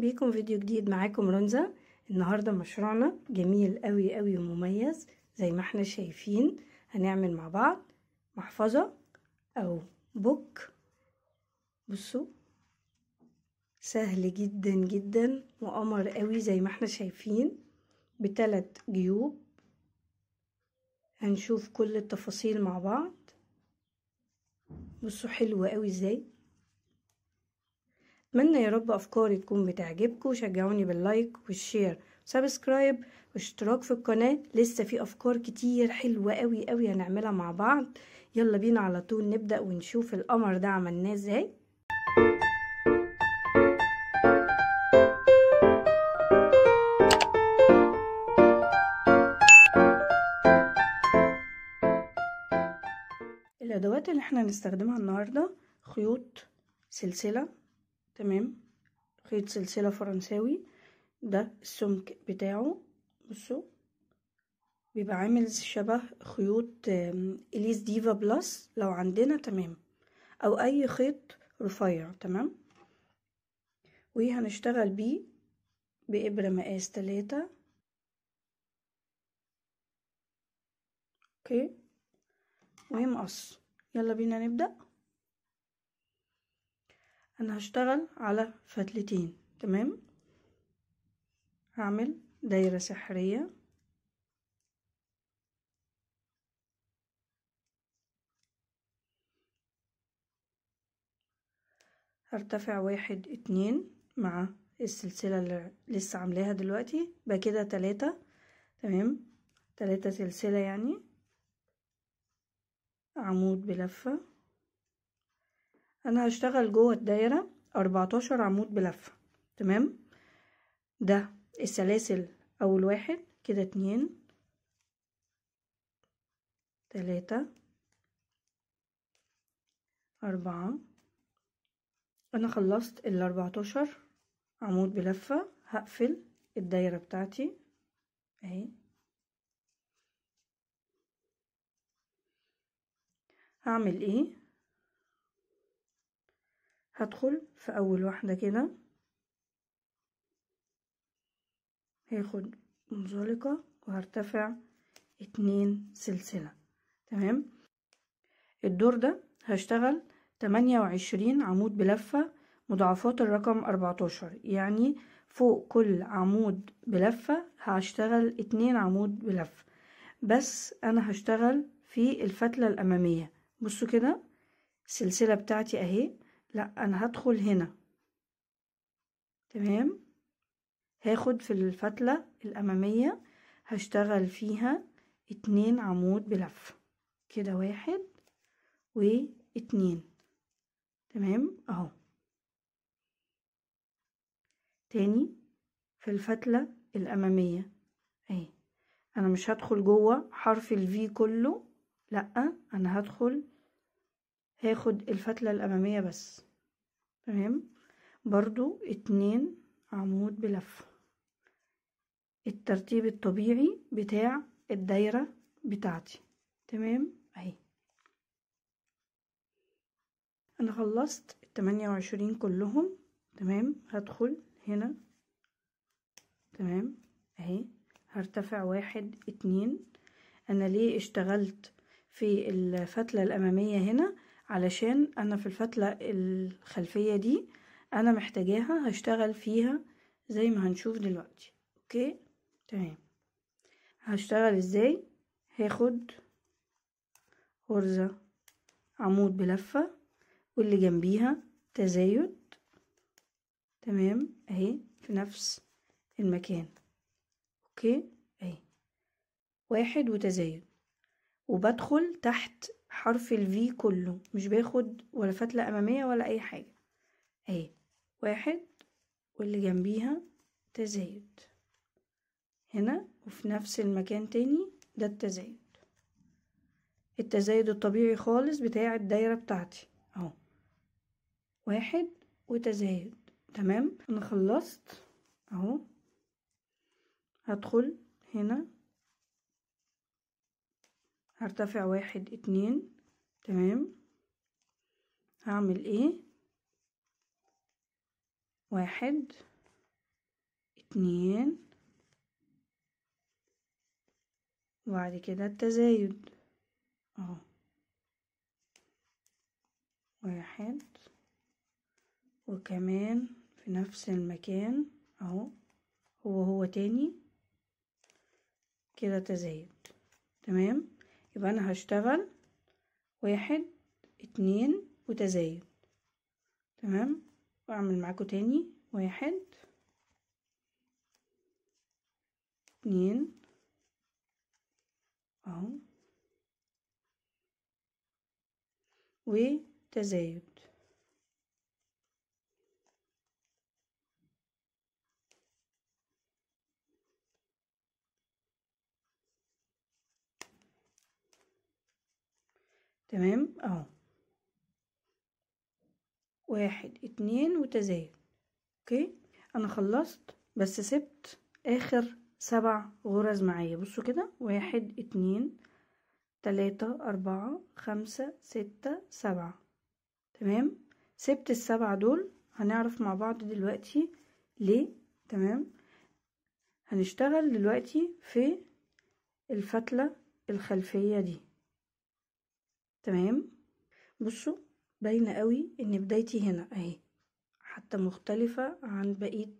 بيكم فيديو جديد معاكم رونزا النهاردة مشروعنا جميل قوي قوي ومميز زي ما احنا شايفين هنعمل مع بعض محفظة او بوك بصوا سهل جدا جدا وقمر قوي زي ما احنا شايفين بتلات جيوب هنشوف كل التفاصيل مع بعض بصوا حلو قوي ازاي اتمنى يا رب افكاري تكون بتعجبكم شجعوني باللايك والشير سبسكرايب واشتراك في القناة لسه في افكار كتير حلوة قوي قوي هنعملها مع بعض يلا بينا على طول نبدأ ونشوف القمر ده عملناه ازاي الادوات اللي احنا هنستخدمها النهارده خيوط سلسله تمام خيط سلسلة فرنساوي ده السمك بتاعه بصوا بيبقى عامل شبه خيوط اليس ديفا بلس لو عندنا تمام او اي خيط رفيع تمام وهنشتغل بيه بإبرة مقاس تلاتة اوكي ومقص مقص يلا بينا نبدأ انا هشتغل على فتلتين تمام هعمل دايرة سحرية هرتفع واحد اتنين مع السلسلة اللي لسه عاملاها دلوقتي بقى كده تلاتة تمام تلاتة سلسلة يعني عمود بلفة انا هشتغل جوه الدايره 14 عمود بلفه تمام ده السلاسل اول واحد كده اتنين تلاتة أربعة أنا خلصت الأربعتاشر عمود بلفة هقفل الدايرة بتاعتي اهي هعمل ايه هدخل في اول واحدة كده هاخد منزلقة وهرتفع اتنين سلسلة تمام الدور ده هشتغل تمانية وعشرين عمود بلفة مضاعفات الرقم اربعتاشر يعني فوق كل عمود بلفة هشتغل اتنين عمود بلفة بس انا هشتغل في الفتلة الامامية بصوا كده السلسلة بتاعتي اهي لا انا هدخل هنا تمام هاخد في الفتلة الامامية هشتغل فيها اتنين عمود بلفة كده واحد واتنين تمام اهو تاني في الفتلة الامامية اهي انا مش هدخل جوه حرف الفي كله لا انا هدخل هاخد الفتلة الأمامية بس تمام برضو اتنين عمود بلفة الترتيب الطبيعي بتاع الدايرة بتاعتي تمام اهي انا خلصت التمانية وعشرين كلهم تمام هدخل هنا تمام اهي هرتفع واحد اتنين انا ليه اشتغلت في الفتلة الامامية هنا علشان انا في الفتلة الخلفية دي انا محتاجاها هشتغل فيها زي ما هنشوف دلوقتي اوكي تمام هشتغل ازاي هاخد غرزة عمود بلفة واللي جنبيها تزايد تمام اهي في نفس المكان اوكي اهي واحد وتزايد وبدخل تحت حرف الفي كله مش باخد ولا فتلة أمامية ولا أي حاجة أهي واحد واللي جنبيها تزايد هنا وفي نفس المكان تاني ده التزايد التزايد الطبيعي خالص بتاع الدايرة بتاعتي اهو واحد وتزايد تمام انا خلصت اهو هدخل هنا هرتفع واحد اتنين تمام هعمل ايه واحد اتنين وبعد كده التزايد اهو واحد وكمان في نفس المكان اهو هو هو تاني كده تزايد تمام يبقى أنا هشتغل واحد اتنين وتزايد تمام وأعمل معاكم تاني واحد اتنين اهو وتزايد تمام اهو واحد اتنين وتزايد اوكي انا خلصت بس سبت اخر سبع غرز معايا بصوا كده واحد اتنين تلاتة اربعة خمسة ستة سبعة تمام سبت السبعة دول هنعرف مع بعض دلوقتي ليه تمام هنشتغل دلوقتي في الفتلة الخلفية دي تمام بصوا باينة قوي ان بدايتي هنا اهي حتى مختلفة عن بقية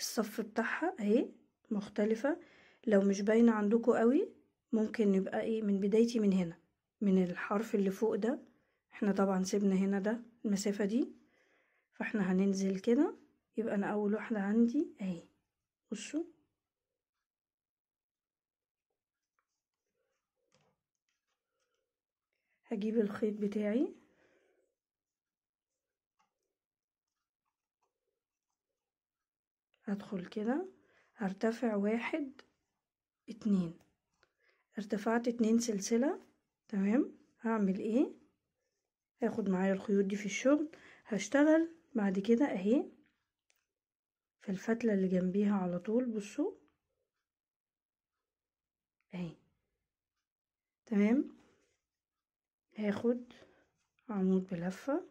الصف بتاعها اهي مختلفة لو مش باينة عندكم قوي ممكن يبقى ايه من بدايتي من هنا من الحرف اللي فوق ده احنا طبعا سيبنا هنا ده المسافة دي فاحنا هننزل كده يبقى انا اول واحدة عندي اهي بصوا هجيب الخيط بتاعي هدخل كده هرتفع واحد اتنين ارتفعت اتنين سلسلة تمام هعمل ايه هاخد معايا الخيوط دي في الشغل هشتغل بعد كده اهي في الفتلة اللي جنبيها على طول بصوا اهي تمام هاخد عمود بلفة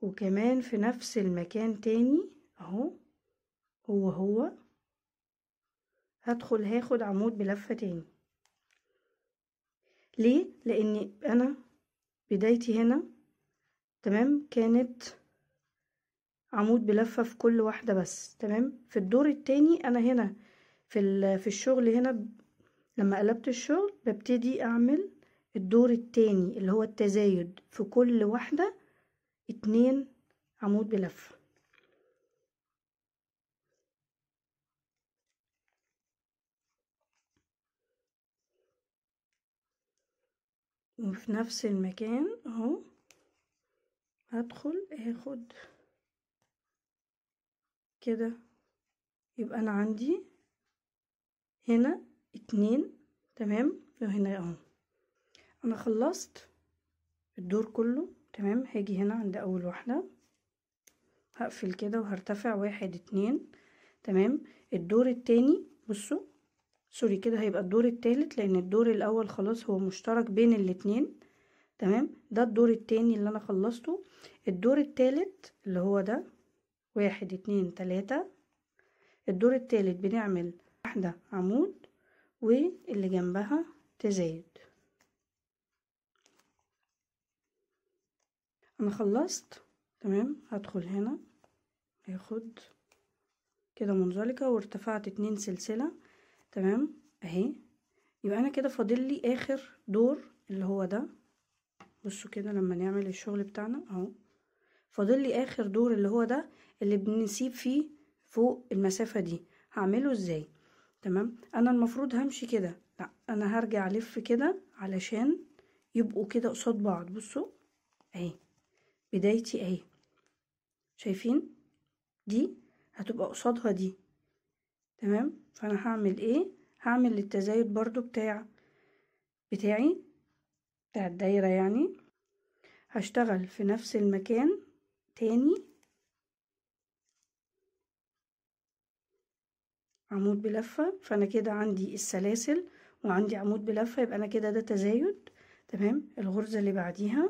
وكمان في نفس المكان تاني اهو هو هو هدخل هاخد عمود بلفة تاني ليه؟ لان انا بدايتي هنا تمام كانت عمود بلفة في كل واحدة بس تمام في الدور التاني انا هنا في, في الشغل هنا لما قلبت الشغل ببتدي اعمل الدور التاني اللي هو التزايد في كل واحدة اتنين عمود بلفة وفي نفس المكان اهو هدخل اخد كده يبقى انا عندي هنا اتنين تمام وهنا اهو انا خلصت الدور كله تمام هاجي هنا عند اول واحدة هقفل كده وهرتفع واحد اتنين تمام الدور التاني بصوا سوري كده هيبقى الدور التالت لان الدور الاول خلاص هو مشترك بين الاتنين تمام ده الدور التاني اللي انا خلصته الدور التالت اللي هو ده واحد اتنين تلاتة الدور التالت بنعمل واحدة عمود واللي جنبها تزايد انا خلصت تمام هدخل هنا هاخد كده منزلقة وارتفعت اتنين سلسلة تمام اهي يبقى انا كده فاضل لي اخر دور اللي هو ده بصوا كده لما نعمل الشغل بتاعنا اهو فاضل لي اخر دور اللي هو ده اللي بنسيب فيه فوق المسافة دي هعمله ازاي تمام انا المفروض همشي كده لا انا هرجع الف كده علشان يبقوا كده قصاد بعض بصوا اهي بدايتي اهي شايفين دي هتبقى قصادها دي تمام فانا هعمل ايه هعمل التزايد برضو بتاع بتاعي بتاع الدايرة يعني هشتغل في نفس المكان تاني عمود بلفة فأنا كده عندي السلاسل وعندي عمود بلفة يبقى أنا كده ده تزايد تمام الغرزة اللي بعديها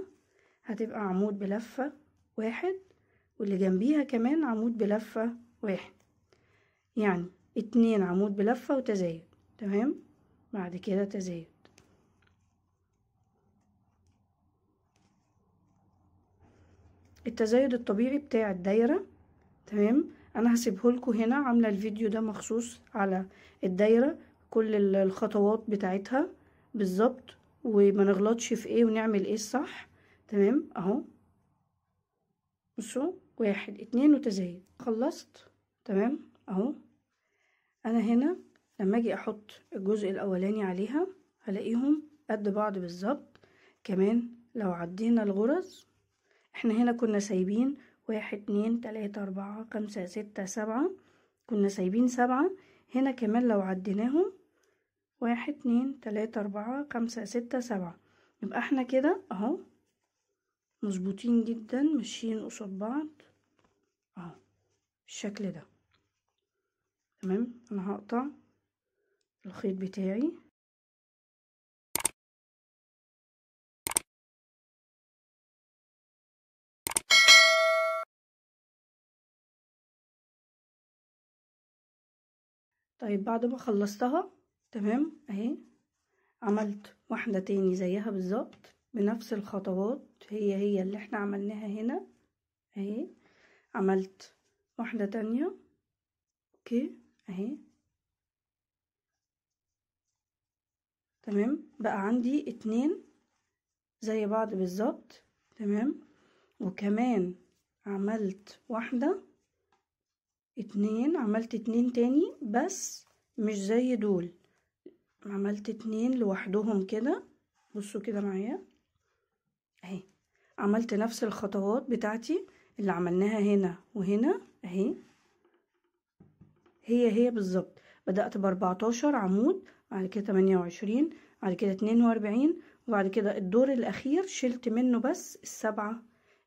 هتبقى عمود بلفة واحد واللي جنبيها كمان عمود بلفة واحد يعني اتنين عمود بلفة وتزايد تمام بعد كده تزايد التزايد الطبيعي بتاع الدايرة تمام انا هسيبه لكم هنا عامله الفيديو ده مخصوص على الدايره كل الخطوات بتاعتها بالظبط وما نغلطش في ايه ونعمل ايه الصح تمام اهو بصوا واحد اتنين وتزايد خلصت تمام اهو انا هنا لما اجي احط الجزء الاولاني عليها هلاقيهم قد بعض بالظبط كمان لو عدينا الغرز احنا هنا كنا سايبين واحد اتنين تلاتة أربعة خمسة ستة سبعة كنا سايبين سبعة هنا كمان لو عديناهم واحد اتنين تلاتة أربعة خمسة ستة سبعة يبقى احنا كده اهو مظبوطين جدا ماشيين قصاد بعض اهو بالشكل ده تمام انا هقطع الخيط بتاعي طيب بعد ما خلصتها تمام اهي عملت واحدة تاني زيها بالظبط بنفس الخطوات هي هي اللي احنا عملناها هنا اهي عملت واحدة تانية اوكي اهي تمام بقى عندي اتنين زي بعض بالظبط تمام وكمان عملت واحدة اتنين عملت اتنين تاني بس مش زي دول عملت اتنين لوحدهم كده بصوا كده معايا اهي عملت نفس الخطوات بتاعتي اللي عملناها هنا وهنا اهي هي هي بالظبط بدأت باربعتاشر عمود بعد كده تمانية وعشرين بعد كده اتنين واربعين وبعد كده الدور الاخير شلت منه بس السبعة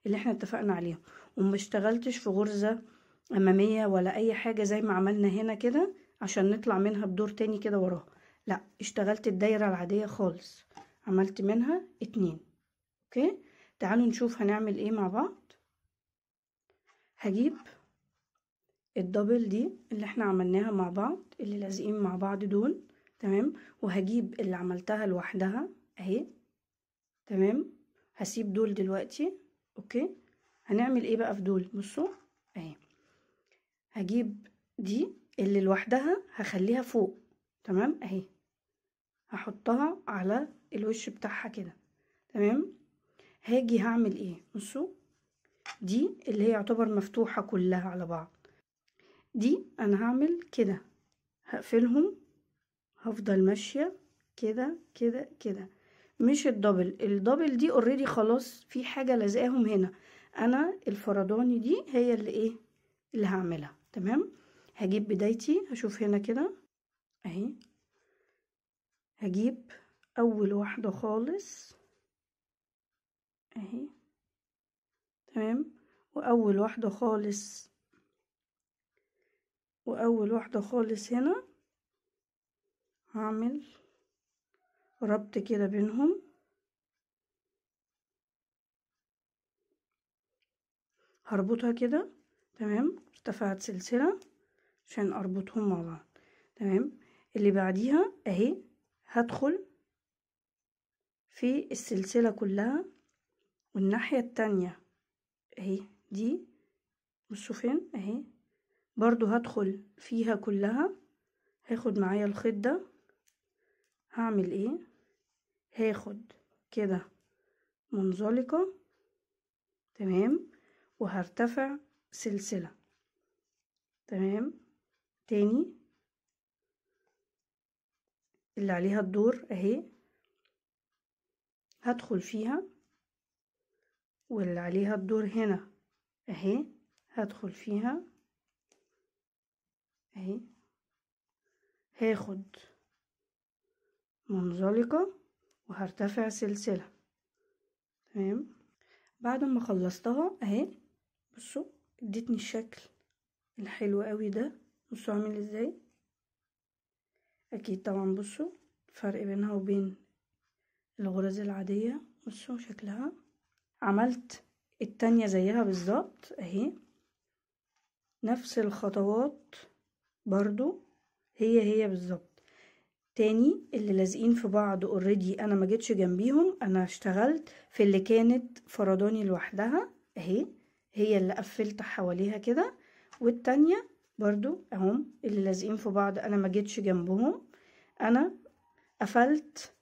اللي احنا اتفقنا عليهم وما اشتغلتش في غرزة اماميه ولا اي حاجه زي ما عملنا هنا كده عشان نطلع منها بدور تاني كده وراها لا اشتغلت الدايره العاديه خالص عملت منها اتنين اوكي تعالوا نشوف هنعمل ايه مع بعض هجيب الدبل دي اللي احنا عملناها مع بعض اللي لازقين مع بعض دول تمام وهجيب اللي عملتها لوحدها اهي تمام هسيب دول دلوقتي اوكي هنعمل ايه بقى في دول بصوا اهي هجيب دي اللي لوحدها هخليها فوق تمام اهي هحطها على الوش بتاعها كده تمام هاجي هعمل ايه بصوا دي اللي هي يعتبر مفتوحة كلها على بعض دي انا هعمل كده هقفلهم هفضل ماشية كده كده كده مش الدبل الدبل دي اوريدي خلاص في حاجة لازقاهم هنا انا الفرداني دي هي اللي ايه اللي هعملها تمام هجيب بدايتي هشوف هنا كده اهي هجيب اول واحدة خالص اهي تمام واول واحدة خالص واول واحدة خالص هنا هعمل ربط كده بينهم هربطها كده تمام ارتفعت سلسلة عشان اربطهم مع بعض تمام اللي بعديها اهي هدخل في السلسلة كلها والناحية التانية اهي دي بصوا فين اهي برضو هدخل فيها كلها هاخد معايا الخيط ده هعمل ايه هاخد كده منزلقة تمام وهرتفع سلسلة تمام تاني اللي عليها الدور اهي هدخل فيها واللي عليها الدور هنا اهي هدخل فيها اهي هاخد منزلقة وهرتفع سلسلة تمام بعد ما خلصتها اهي بصوا اديتني الشكل الحلو قوي ده بصوا عامل ازاي اكيد طبعا بصوا الفرق بينها وبين الغرز العادية بصوا شكلها عملت التانية زيها بالظبط اهي نفس الخطوات برضو هي هي بالظبط تاني اللي لازقين في بعض اوريدي انا ما جيتش جنبيهم انا اشتغلت في اللي كانت فرداني لوحدها اهي هي اللي قفلت حواليها كده والتانية برضو اهم اللي لازقين في بعض انا ما جيتش جنبهم انا قفلت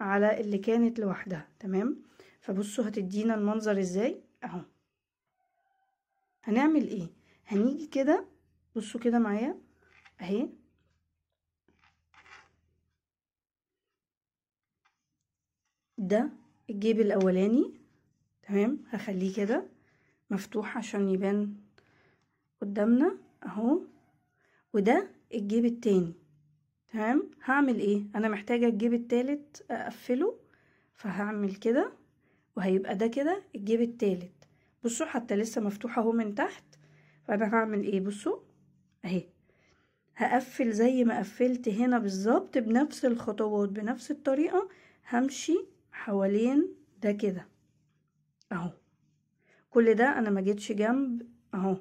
على اللي كانت لوحدها تمام فبصوا هتدينا المنظر ازاي اهو هنعمل ايه هنيجي كده بصوا كده معايا اهي ده الجيب الاولاني تمام هخليه كده مفتوح عشان يبان قدامنا اهو وده الجيب التاني تمام هعمل ايه انا محتاجه الجيب التالت اقفله فهعمل كده وهيبقى ده كده الجيب التالت بصوا حتى لسه مفتوح اهو من تحت فانا هعمل ايه بصوا اهي هقفل زي ما قفلت هنا بالظبط بنفس الخطوات بنفس الطريقه همشي حوالين ده كده اهو كل ده انا ما جيتش جنب اهو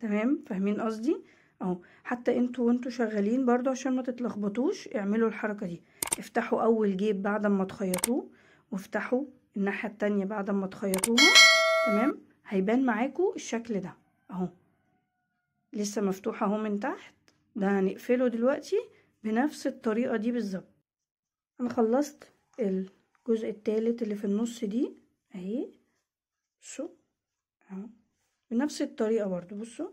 تمام فاهمين قصدي اهو حتى انتوا وانتوا شغالين برضو عشان ما تتلخبطوش اعملوا الحركه دي افتحوا اول جيب بعد ما تخيطوه وافتحوا الناحيه التانية بعد ما تخيطوها تمام هيبان معاكوا الشكل ده اهو لسه مفتوح اهو من تحت ده هنقفله دلوقتي بنفس الطريقه دي بالظبط انا خلصت الجزء التالت اللي في النص دي اهي شو اهو بنفس الطريقة برضو بصوا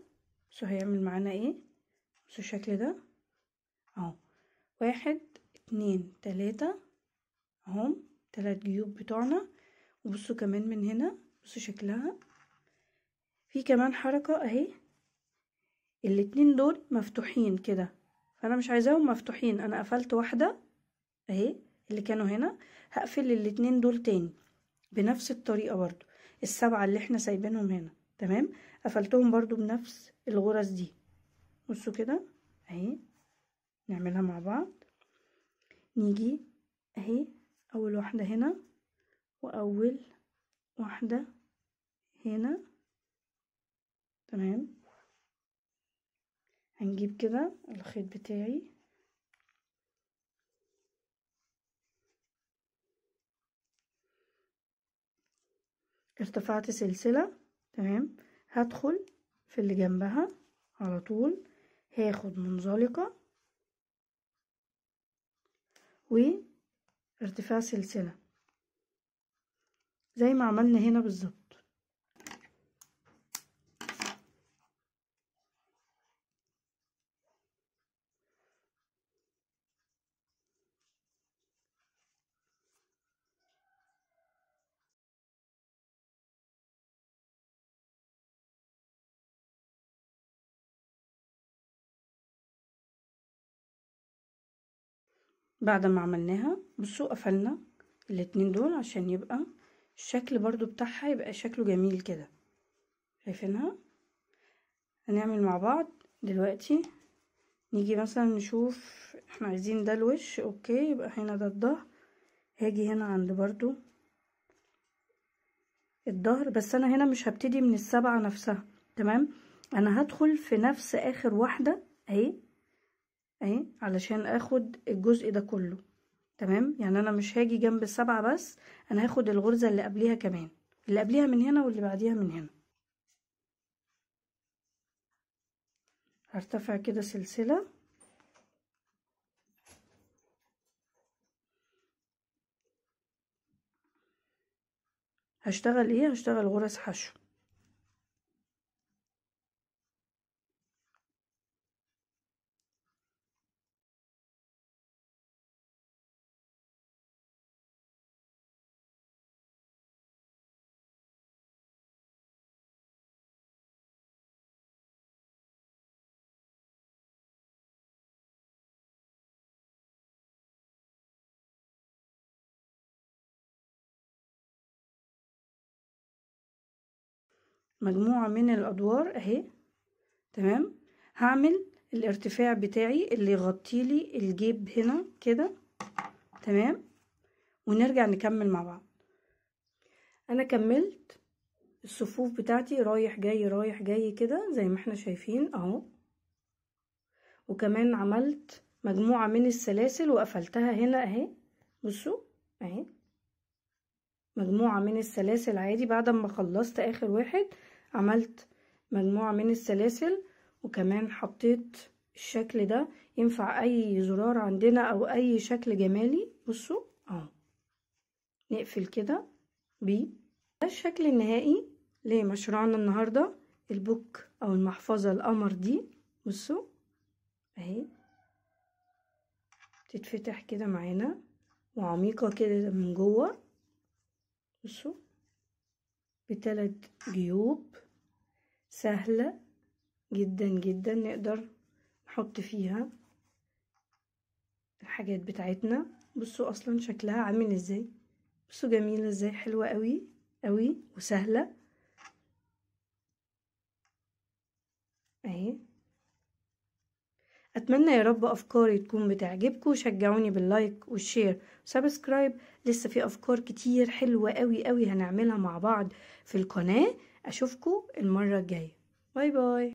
بصوا هيعمل معانا ايه بصوا الشكل ده اهو واحد اتنين تلاتة اهو تلات جيوب بتوعنا وبصوا كمان من هنا بصوا شكلها في كمان حركة اهي الاتنين دول مفتوحين كده فانا مش عايزاهم مفتوحين انا قفلت واحدة اهي اللي كانوا هنا هقفل الاتنين دول تاني بنفس الطريقة برضو السبعة اللي احنا سايبينهم هنا تمام قفلتهم برضو بنفس الغرز دي بصوا كده اهي نعملها مع بعض نيجي اهي اول واحدة هنا واول واحدة هنا تمام هنجيب كده الخيط بتاعي ارتفعت سلسلة تمام هدخل في اللي جنبها على طول هاخد منزلقة وارتفاع سلسلة زي ما عملنا هنا بالظبط بعد ما عملناها بصوا قفلنا الاتنين دول عشان يبقى الشكل برضو بتاعها يبقى شكله جميل كده شايفينها هنعمل مع بعض دلوقتي نيجي مثلا نشوف احنا عايزين ده الوش اوكي يبقى هنا ده الظهر هاجي هنا عند برضو الظهر بس انا هنا مش هبتدي من السبعة نفسها تمام انا هدخل في نفس اخر واحدة اهي اهي علشان اخد الجزء ده كله تمام يعني انا مش هاجي جنب السبعة بس انا هاخد الغرزة اللي قبليها كمان اللي قبليها من هنا واللي بعديها من هنا هرتفع كده سلسلة هشتغل ايه هشتغل غرز حشو مجموعة من الأدوار أهي تمام هعمل الارتفاع بتاعي اللي يغطي لي الجيب هنا كده تمام ونرجع نكمل مع بعض أنا كملت الصفوف بتاعتي رايح جاي رايح جاي كده زي ما احنا شايفين اهو وكمان عملت مجموعة من السلاسل وقفلتها هنا اهي بصوا اهي مجموعة من السلاسل عادي بعد ما خلصت اخر واحد عملت مجموعة من السلاسل وكمان حطيت الشكل ده ينفع اي زرار عندنا او اي شكل جمالي بصوا اهو نقفل كده بيه ده الشكل النهائي لمشروعنا النهاردة البوك او المحفظة القمر دي بصوا اهي تتفتح كده معانا وعميقة كده من جوه بصوا بتلات جيوب سهلة جدا جدا نقدر نحط فيها الحاجات بتاعتنا بصوا اصلا شكلها عامل ازاي بصوا جميلة ازاي حلوة قوي قوي وسهلة اهي اتمنى يا رب افكاري تكون بتعجبكم وشجعوني باللايك والشير وسبسكرايب لسه في افكار كتير حلوة قوي قوي هنعملها مع بعض في القناة أشوفكم المرة الجاية باي باي